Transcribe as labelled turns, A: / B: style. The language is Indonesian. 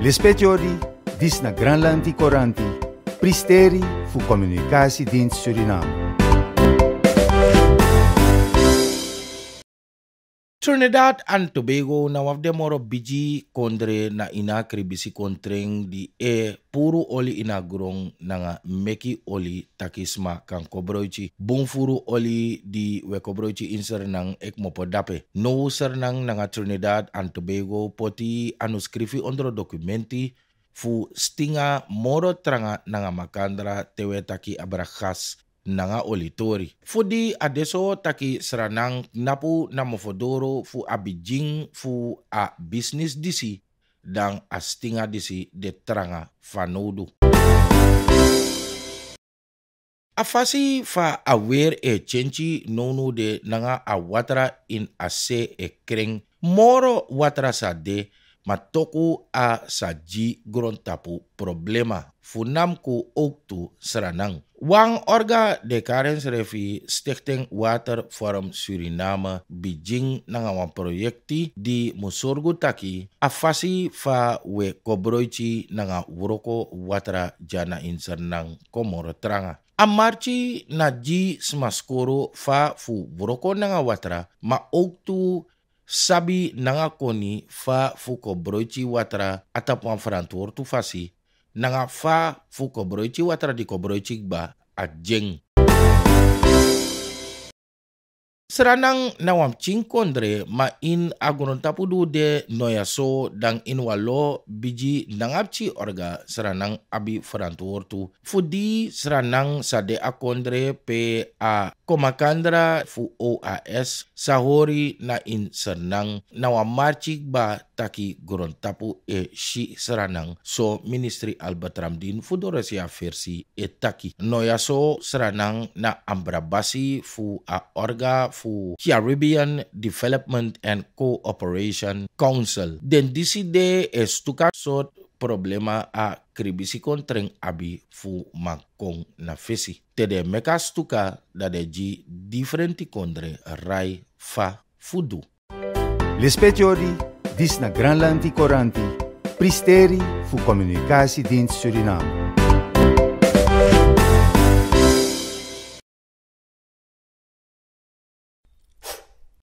A: Le speciori, na Granland Coranti, pristeri fu communicatiedienst Suriname.
B: Trinidad and Tobago na moro biji kondre na ina kribisi kontreng di e puru oli ina na nanga meki oli takisma kang kobroichi bungfuru oli di we kobroichi inser nang ek mopo No ser nang nanga Trinidad and Tobago poti anuskrifi ondro dokumenti fu stinga moro tranga nanga makandra tewe taki abrakas nanga olitori. Fudi adeso taki seranang napu mofodoro fu abijing fu a business disi dan a stinga disi de teranga fanodu. fasi fa a awer e chenchi nonu de nanga a watra in se e kring moro watra sa de matoku a saji grontapu problema funamku oktu seranang Wang orga de karen Refi Stichting Water Forum Suriname Beijing awan proyekti di Musurgu Taki afasi fa we kobroichi nanga wuroko watra jana insernang nang teranga. Amarchi na ji smaskoro fa fu wuroko nanga watra ma oktu sabi nanga koni fa fuko broichi watra atap wan frantuor tu fasi nanga fa fuko broichi watra di ko broichi ba a jeng Seranang nawam cingkondre ma in agunon tapudu de noyaso dang in walo biji nangapci orga seranang abi ortu Fudi seranang sade akondre pe a komakandra fu OAS sahori na in senang nawam marcik ba taki goron tapu e si seranang so ministri Albert Ramdin sia versi e taki. Noya so seranang na ambrabasi fu a orga fu Caribbean Development and Cooperation Council. Den diside de stuka so problema a kribisi kontreng abi fu makong na fesi. Tede meka stuka dade ji differenti kondre rai
A: fa fudu. L'espetiori dis na Granland Coranti, Pristeri fu dins Suriname.